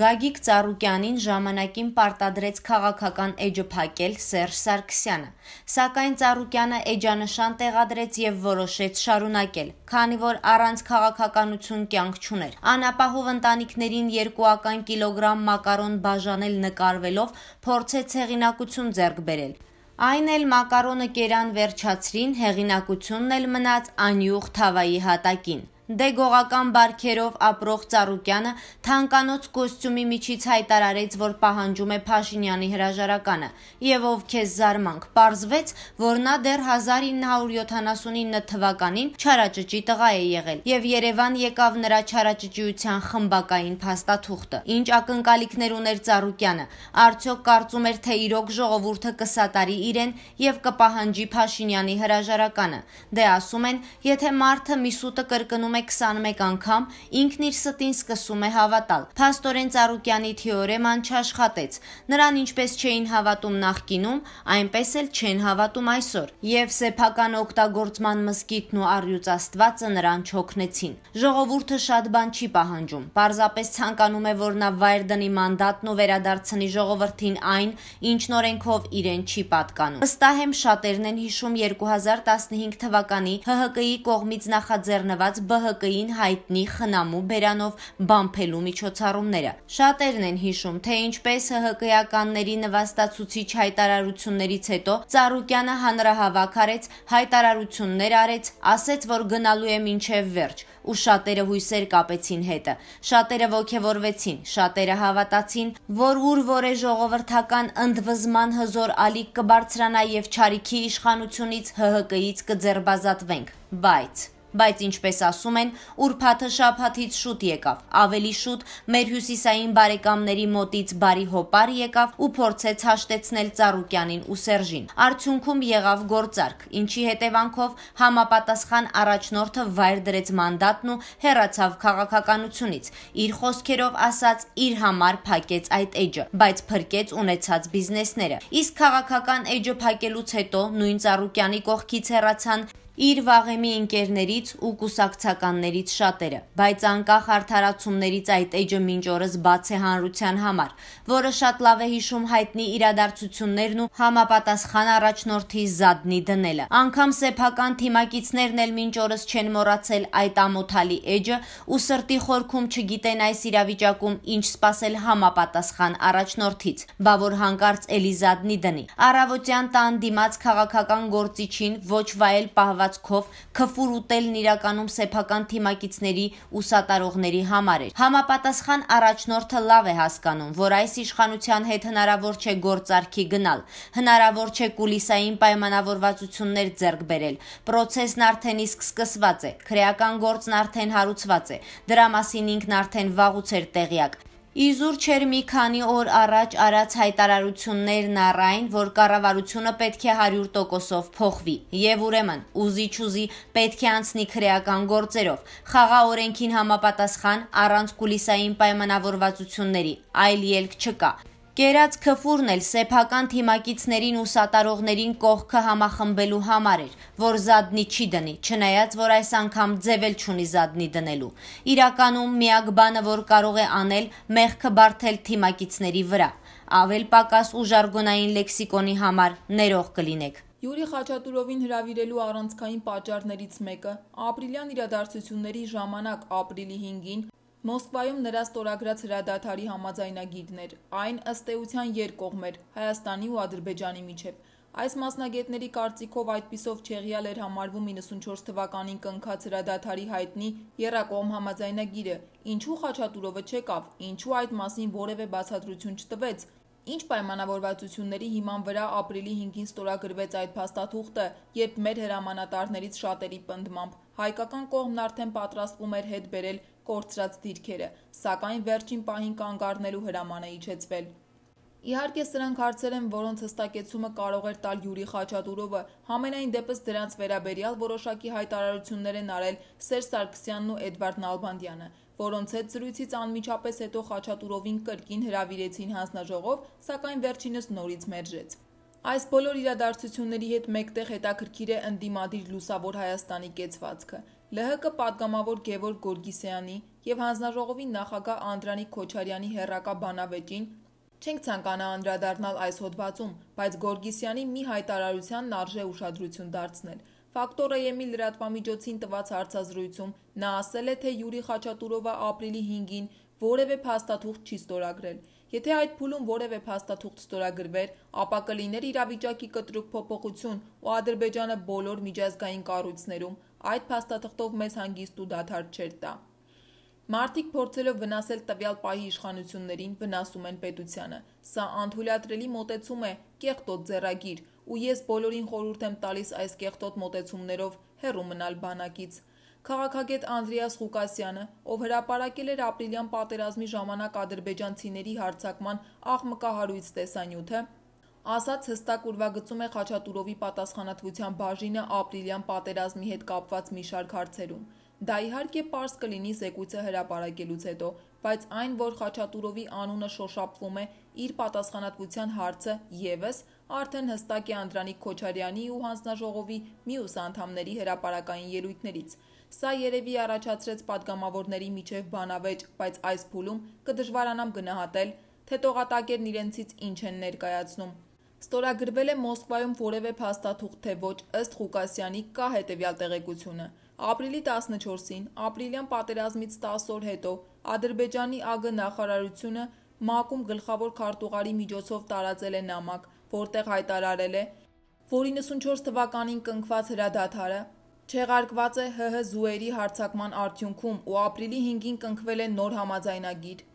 Գագիկ Ծառուկյանին ժամանակին պարտադրեց քաղաքական էջը փակել Սերժ Սարգսյանը, սակայն Ծառուկյանը էջանշան տեղադրեց եւ որոշեց շարունակել, քանի որ առանց քաղաքականություն կյանք չուներ։ Անապահով ընտանիքներին երկուական կիլոգրամ մակարոն բաժանել նկարվելով փորձեց հեղինակություն ձեռք բերել։ Այն էլ մակարոնը կերան վերջացրին, հեղինակությունն էլ մնաց անյուղ թավայի հատակին։ Դե գողական բարքերով ապրող Ծառուկյանը թանկանոց կոստյումի միջից հայտարարեց, որ պահանջում է Փաշինյանի հրաժարականը, եւ ով քեզ զարմանք, պարզվեց, որ նա դեռ 1979 թվականին չարաճճի տղա է եղել եւ Երևան եկավ նրա չարաճճիության խմբակային փաստաթուղթը։ Ինչ ակնկալիքներ ուներ Ծառուկյանը, արդյոք կարծում էր, թե իրոք ժողովուրդը կսատարի իրեն եւ կպահանջի Փաշինյանի հրաժարականը։ Դե ասում են, եթե մարդը մի սուտը կրկնում է 21 անգամ, ինքն իր ստին սկսում է հավատալ։ Փաստորեն Ծառուկյանի թեորեման չաշխատեց։ Նրան ինչպես չէին հավատում նախկինում, այնպես էլ չեն հավատում այսօր։ Եվ սեփական օգտագործման մսկիթն ու առյուծ Աստվածը նրան չօգնեցին։ Ժողովուրդը շատ բան չի պահանջում։ Պարզապես ցանկանում է, որ նա վայր դնի մանդատն ու վերադարձնի ժողովրդին այն, ինչ նորենքով իրեն չի պատկանում։ Վստահ եմ շատերն են հիշում 2015 թվականի ՀՀԿ-ի կողմից նախաձեռնված ԲՀ ՀՀԿ-ին հայտնի խնամու բերանով բամփելու միջոցառումները։ Շատերն են հիշում, թե ինչպես ՀՀԿ-ականների նվաստացուցիչ հայտարարություններից հետո Ծառուկյանը հանրահավաք արեց, հայտարարություններ արեց, ասեց, որ գնալու է մինչև վերջ, ու շատերը հույսեր կապեցին հետը։ Շատերը ողջևորվեցին, շատերը հավատացին, որ ուր որ է ժողովրդական ընդվզման հզոր ալիք կբարձրանա եւ չարիքի իշխանությունից ՀՀԿ-ից կձերբազատվենք։ Բայց բայց ինչպես ասում են, ուրփաթը շաբաթից շուտ եկավ։ Ավելի շուտ մեր հյուսիսային բարեկամների մոտից բարի հոպար եկավ ու փորձեց հաշտեցնել Ծառուկյանին ու Սերժին։ Արդյունքում եղավ գործարք, ինչի հետևանքով համապատասխան առաջնորդը վայր դրեց մանդատն ու հեռացավ քաղաքականությունից։ Իր խոսքերով ասած, իր համար փակեց այդ էջը, բայց փրկեց ունեցած բիզնեսները։ Իսկ քաղաքական էջը փակելուց հետո նույն Ծառուկյանի կողքից հեռացան իր վաղեմի ընկերներից ու կուսակցականներից շատերը, բայց անկախ արդարացումներից այդ էջը մինչ օրս բաց է հանրության համար, որը շատ լավ է հիշում հայտնի իրադարձություններն ու համապատասխան առաջնորդի զադնի դնելը։ Անկամ սեփական թիմակիցներն էլ մինչ օրս չեն մոռացել այդ ամոթալի էջը ու սրտի խորքում չգիտեն այս իրավիճակում ինչ սпасել համապատասխան առաջնորդից, բա որ հանկարծ Էլիզադնի դնի։ Առավոտյան տան դիմաց քաղաքական գործիչին ոչ վայել պահված լողացքով քֆուր ուտելն իրականում սեփական թիմակիցների ու սատարողների համար էր։ Համապատասխան առաջնորդը լավ է հասկանում, որ այս իշխանության հետ հնարավոր չէ գործարքի գնալ, հնարավոր չէ կուլիսային պայմանավորվածություններ ձեռք բերել։ Պրոցեսն արդեն իսկ սկսված է, քրեական գործն արդեն հարուցված է։ Դրա մասին ինքն արդեն վաղուց էր տեղյակ։ Իզուր չեր մի քանի օր առաջ արած հայտարարություններն առ այն, որ կառավարությունը պետք է 100%-ով փոխվի եւ ուրեմն ուզի-չուզի պետք է անցնի քրեական գործերով, խաղա օրենքին համապատասխան առանց կուլիսային պայմանավորվածությունների, այլ ելք չկա։ Կերած քֆուրն էլ սեփական թիմակիցներին ու սատարողներին կողքը համախմբելու համար էր, որ զադնի չի դնի, չնայած որ այս անգամ ձևել չունի զադնի դնելու։ Իրականում միակ բանը, որ կարող է անել, մեղքը բարթել թիմակիցների վրա։ Ավել պակաս ու ժարգոնային լեքսիկոնի համար ներող կլինեք։ Յուրի Խաչատուրովին հրավիրելու առանցքային պատճառներից մեկը ապրիլյան իրադարձությունների ժամանակ ապրիլի 5-ին Մոսկվայում նրա ստորագրած հրադադարի համաձայնագիրն էր։ Այն ըստ էության երկկողմ էր Հայաստանի ու Ադրբեջանի միջև։ Այս մասնագետների կարծիքով այդպիսով չեղյալ էր համարվում 94 թվականին կնքած հրադադարի հայտնի Եռակողմ համաձայնագիրը։ Ինչու Խաչատուրովը չեկավ, ինչու այդ մասին որևէ բացատրություն չտվեց։ Ինչ պայմանավորվածությունների հիման վրա ապրիլի 5-ին ստորագրվեց այդ փաստաթուղթը, երբ մեր հրամանատարներից շատերի պնդմամբ հայկական կողմն արդեն պատրաստվում էր հետ բերել կորցրած դիրքերը, սակայն վերջին պահին կանգառնելու հրաման է իջեցվել։ Իհարկե սրանք հարցեր են, որոնց հստակեցումը կարող էր տալ Յուրի Խաչատուրովը, համենայն դեպս դրանց վերաբերյալ որոշակի հայտարարություններ են արել Սերժ Սարգսյանն ու Էդվարդ Նալբանդյանը, որոնց հետ զրույցից անմիջապես հետո Խաչատուրովին կրկին հրավիրեցին հանձնաժողով, սակայն վերջինս նորից մերժեց։ Այս բոլոր իրադարձությունների հետ մեկտեղ հետաքրքիր է ընդդիմադիր լուսավոր Հայաստանի կեցվածքը։ ԼՀԿ պատգամավոր Գևորգ Գորգիսյանի եւ հանձնաժողովի նախագահ Անդրանիկ Քոչարյանի հերրակա բանավեճին չենք ցանկանա անդրադառնալ այս հոդվածում, բայց Գորգիսյանի մի հայտարարությանն արժե ուշադրություն դարձնել։ Ֆակտորը ԵՄ-ի լրատվամիջոցին տված հարցազրույցում նա ասել է, թե Յուրի Խաչատուրովը ապրիլի 5-ին որևէ փաստաթուղթ չի ստորագրել։ Եթե այդ փուլում որևէ փաստաթուղթ ստորագրվեր, ապա կլիներ իրավիճակի կտրուկ փոփոխություն ու Ադրբեջանը բոլոր միջազգային կառույցներում այդ փաստաթղթով մեզ հանգիստ ու դադար չեր տա։ Մարտիկ փորձելով վնասել տվյալ պահի իշխանություններին վնասում են պետությանը։ Սա անթույլատրելի մոտեցում է, կեղտոտ ձեռագիր, ու ես բոլորին խորհուրդ եմ տալիս այս կեղտոտ մոտեցումներով հեռու մնալ բանակից։ Քաղաքագետ Անդրեաս Ղուկասյանը, ով հրապարակել էր ապրիլյան պատերազմի ժամանակ ադրբեջանցիների հարձակման աղմկահարույց տեսանյութը, ասաց հստակ ուրվագծում է Խաչատուրովի պատասխանատվության բաժինը ապրիլյան պատերազմի հետ կապված մի շարք հարցերում։ Դա իհարկե պարզ կլինի զեկույցը հրապարակելուց հետո, բայց այն, որ Խաչատուրովի անունը շոշափվում է իր պատասխանատվության հարցը եւս արդեն հստակ է Անդրանիկ Քոչարյանի ու հանձնաժողովի մյուս անդամների հրապարակային ելույթներից։ Սա երևի առաջացրեց падգամավորների միջև բանավեճ, բայց այս փուլում կդժվարանամ գնահատել, թե տողատակերն իրենցից ինչ են ներկայացնում Ստորագրվել է Մոսկվայում որևէ փաստաթուղթ թե ոչ, ըստ Ղուկասյանի կա հետևյալ տեղեկությունը. Ապրիլի 14-ին, ապրիլյան պատերազմից 10 օր հետո Ադրբեջանի ԱԳ նախարարությունը ՄԱԿ-ում գլխավոր քարտուղարի միջոցով տարածել է նամակ, որտեղ հայտարարել է, որ 94 թվականին կնքված հրադադարը չեղարկված է ՀՀ զուերի հարձակման արդյունքում ու ապրիլի 5-ին կնքվել է նոր համաձայնագիր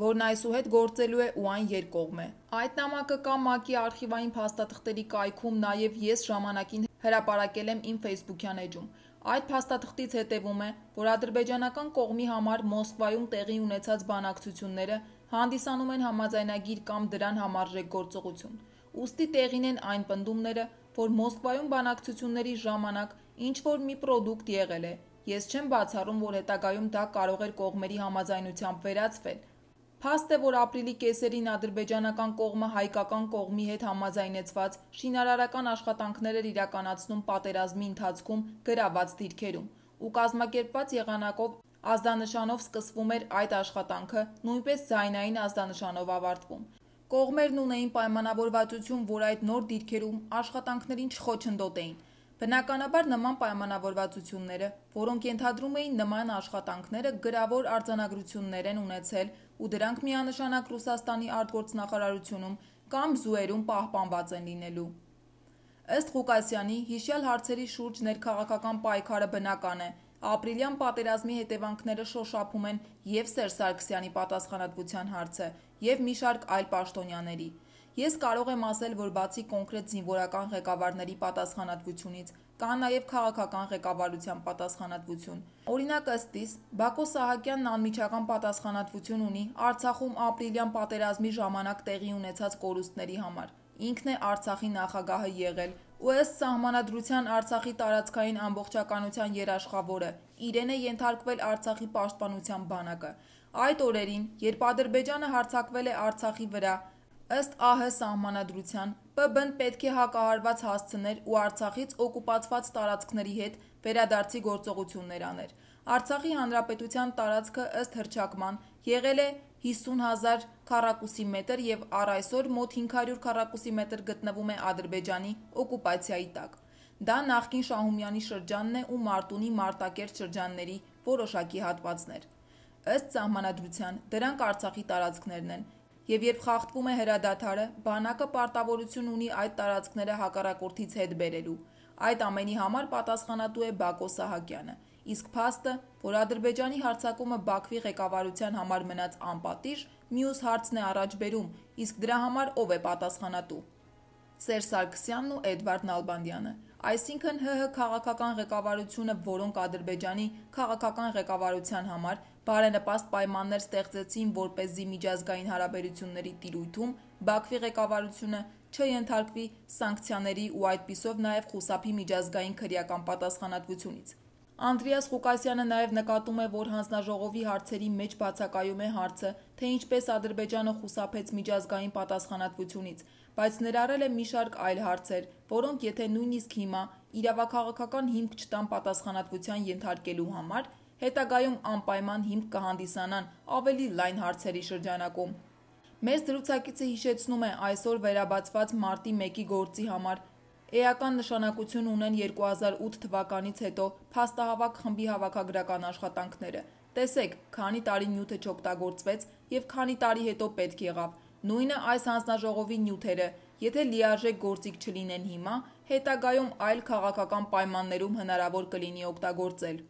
որն այսուհետ գործելու է ու այն երկողմ է։ Այդ նամակը կամ ՄԱԿ-ի արխիվային փաստաթղթերի կայքում նաև ես ժամանակին հրապարակել եմ իմ Facebook-յան էջում։ Այդ փաստաթղթից հետևում է, որ ադրբեջանական կողմի համար Մոսկվայում տեղի ունեցած բանակցությունները հանդիսանում են համաձայնագիր կամ դրան համարժեք գործողություն։ Ուստի տեղին են այն պնդումները, որ Մոսկվայում բանակցությունների ժամանակ ինչ որ մի պրոդուկտ եղել է։ Ես չեմ բացառում, որ հետագայում դա կարող էր կողմերի համաձայնությամբ վերածվել Փաստ է, որ ապրիլի կեսերին ադրբեջանական կողմը հայկական կողմի հետ համաձայնեցված շինարարական աշխատանքներ էր իրականացնում պատերազմի ընթացքում գրաված դիրքերում ու կազմակերպված եղանակով ազդանշանով սկսվում էր այդ աշխատանքը, նույնպես ձայնային ազդանշանով ավարտվում։ Կողմերն ունեին պայմանավորվածություն, որ այդ նոր դիրքերում աշխատանքներին չխոչընդոտեին, Բնականաբար նման պայմանավորվածությունները, որոնք ենթադրում էին նման աշխատանքները, գրավոր արձանագրություններ են ունեցել ու դրանք միանշանակ Ռուսաստանի արտգործնախարարությունում կամ ԶՈՒԵ-ում պահպանված են լինելու։ Ըստ Ղուկասյանի, հիշյալ հարցերի շուրջ ներքաղաքական պայքարը բնական է։ Ապրիլյան պատերազմի հետևանքները շոշափում են եւ Սերժ Սարգսյանի պատասխանատվության հարցը, եւ մի շարք այլ պաշտոնյաների։ Ես կարող եմ ասել, որ բացի կոնկրետ զինվորական ղեկավարների պատասխանատվությունից, կա նաև քաղաքական ղեկավարության պատասխանատվություն։ Օրինակ ըստ իս Բակո Սահակյանն անմիջական պատասխանատվություն ունի Արցախում ապրիլյան պատերազմի ժամանակ տեղի ունեցած կորուստների համար։ Ինքն է Արցախի նախագահը եղել, ու ըստ սահմանադրության Արցախի տարածքային ամբողջականության երաշխավորը իրեն է ենթարկվել Արցախի պաշտպանության բանակը։ Այդ օրերին, երբ Ադրբեջանը հարձակվել է Արցախի վրա, Ըստ ԱՀ սահմանադրության ՊԲ-ն պետք է հակահարված հասցներ ու Արցախից օկուպացված տարածքների հետ վերադարձի գործողություններ աներ։ Արցախի հանրապետության տարածքը ըստ հրճակման եղել է 50000 քառակուսի մետր եւ առ այսօր մոտ 500 քառակուսի մետր գտնվում է Ադրբեջանի օկուպացիայի տակ։ Դա նախկին Շահումյանի շրջանն է ու Մարտունի Մարտակերտ շրջանների որոշակի հատվածներ։ Ըստ ճամանադրության դրանք Արցախի տարածքներն են եւ երբ խախտվում է հրադադարը, բանակը պարտավորություն ունի այդ տարածքները հակառակորդից հետ բերելու։ Այդ ամենի համար պատասխանատու է Բակո Սահակյանը։ Իսկ փաստը, որ Ադրբեջանի հարձակումը Բաքվի ղեկավարության համար մնաց անպատիժ, մյուս հարցն է առաջ բերում, իսկ դրա համար ով է պատասխանատու։ Սերժ Սարգսյանն ու Էդվարդ Նալբանդյանը։ Այսինքն ՀՀ քաղաքական ղեկավարությունը, որոնք Ադրբեջանի քաղաքական ղեկավարության համար բարենպաստ պայմաններ ստեղծեցին, որ เป զի միջազգային հարաբերությունների տիրույթում Բաքվի ղեկավարությունը չենթարկվի սանկցիաների ու այդպիսով նաև խուսափի միջազգային քրեական պատասխանատվությունից։ Անդրեաս Ղուկասյանը նաև նկատում է, որ հանձնաժողովի հարցերի մեջ բացակայում է հարցը, թե ինչպես Ադրբեջանը խուսափեց միջազգային պատասխանատվությունից, բայց ներառել է մի շարք այլ հարցեր, որոնք եթե նույնիսկ հիմա իրավաքաղաքական հիմք չտան պատասխանատվության ենթարկելու համար, հետագայում անպայման հիմք կհանդիսանան ավելի լայն հարցերի շրջանակում։ Մեզ դրուցակիցը հիշեցնում է այսօր վերաբացված մարտի 1-ի գործի համար Էական նշանակություն ունեն 2008 թվականից հետո փաստահավաք խմբի հավաքագրական աշխատանքները։ Տեսեք, քանի տարի նյութը չօգտագործվեց եւ քանի տարի հետո պետք եղավ։ Նույնը այս հանձնաժողովի նյութերը, եթե լիարժեք գործիք չլինեն հիմա, հետագայում այլ քաղաքական պայմաններում հնարավոր կլինի օգտագործել։